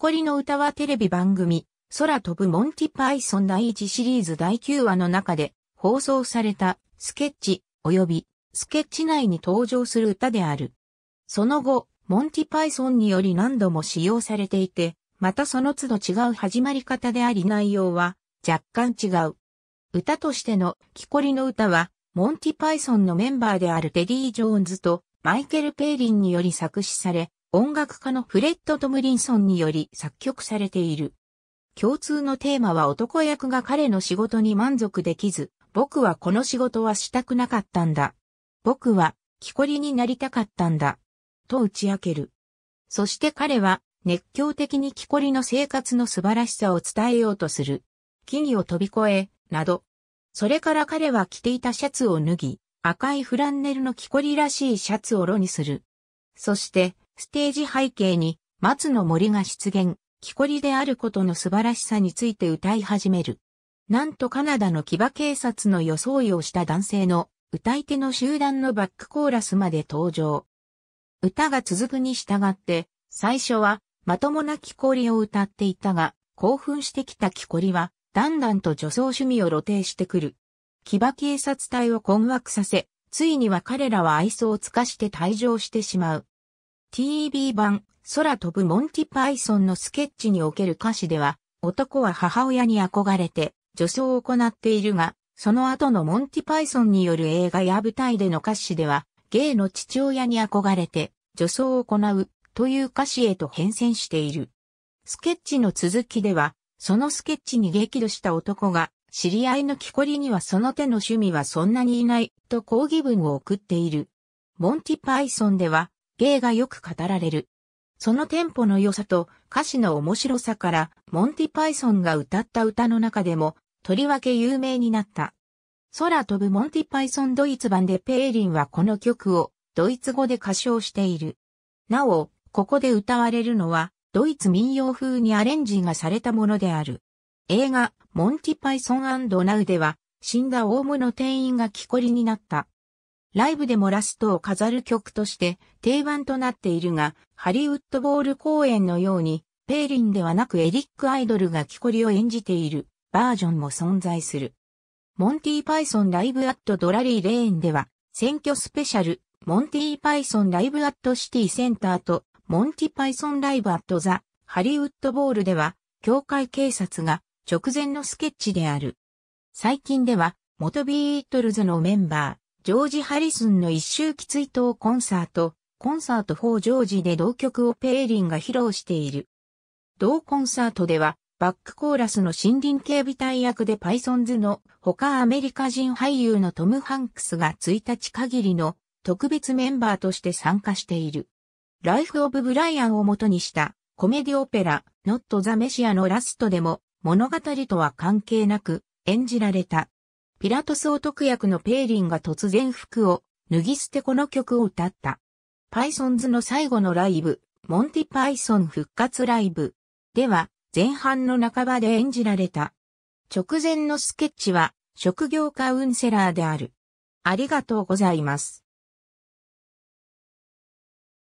こりの歌はテレビ番組、空飛ぶモンティパイソン第1シリーズ第9話の中で放送されたスケッチ及びスケッチ内に登場する歌である。その後、モンティパイソンにより何度も使用されていて、またその都度違う始まり方であり内容は若干違う。歌としての木こりの歌は、モンティパイソンのメンバーであるテディ・ジョーンズとマイケル・ペイリンにより作詞され、音楽家のフレッド・トムリンソンにより作曲されている。共通のテーマは男役が彼の仕事に満足できず、僕はこの仕事はしたくなかったんだ。僕は木こりになりたかったんだ。と打ち明ける。そして彼は熱狂的に木こりの生活の素晴らしさを伝えようとする。木々を飛び越え、など。それから彼は着ていたシャツを脱ぎ、赤いフランネルの木こりらしいシャツをロにする。そして、ステージ背景に松の森が出現、木こりであることの素晴らしさについて歌い始める。なんとカナダの騎馬警察の装いをした男性の歌い手の集団のバックコーラスまで登場。歌が続くに従って、最初はまともな木こりを歌っていたが、興奮してきた木こりは、だんだんと女装趣味を露呈してくる。騎馬警察隊を困惑させ、ついには彼らは愛想を尽かして退場してしまう。TV 版、空飛ぶモンティパイソンのスケッチにおける歌詞では、男は母親に憧れて、女装を行っているが、その後のモンティパイソンによる映画や舞台での歌詞では、ゲイの父親に憧れて、女装を行う、という歌詞へと変遷している。スケッチの続きでは、そのスケッチに激怒した男が、知り合いの木こりにはその手の趣味はそんなにいない、と抗議文を送っている。モンティパイソンでは、芸がよく語られる。そのテンポの良さと歌詞の面白さから、モンティパイソンが歌った歌の中でも、とりわけ有名になった。空飛ぶモンティパイソンドイツ版でペーリンはこの曲をドイツ語で歌唱している。なお、ここで歌われるのはドイツ民謡風にアレンジがされたものである。映画モンティパイソンナウでは死んだオウムの店員が木こりになったライブでもラストを飾る曲として定番となっているが、ハリウッドボール公演のように、ペーリンではなくエリック・アイドルが木こりを演じているバージョンも存在する。モンティー・パイソンライブ・アット・ドラリー・レーンでは、選挙スペシャル、モンティー・パイソンライブ・アット・シティ・センターと、モンティ・パイソンライブ・アット・ザ・ハリウッド・ボールでは、教会警察が直前のスケッチである。最近では、元ビートルズのメンバー、ジョージ・ハリスンの一周期追悼コンサート、コンサート4ジョージで同曲をペーリンが披露している。同コンサートでは、バックコーラスの森林警備隊役でパイソンズの他アメリカ人俳優のトム・ハンクスが1日限りの特別メンバーとして参加している。ライフ・オブ・ブライアンを元にしたコメディオペラ、ノット・ザ・メシアのラストでも物語とは関係なく演じられた。ピラトスオ特役のペーリンが突然服を脱ぎ捨てこの曲を歌った。パイソンズの最後のライブ、モンティパイソン復活ライブでは前半の半ばで演じられた。直前のスケッチは職業カウンセラーである。ありがとうございます。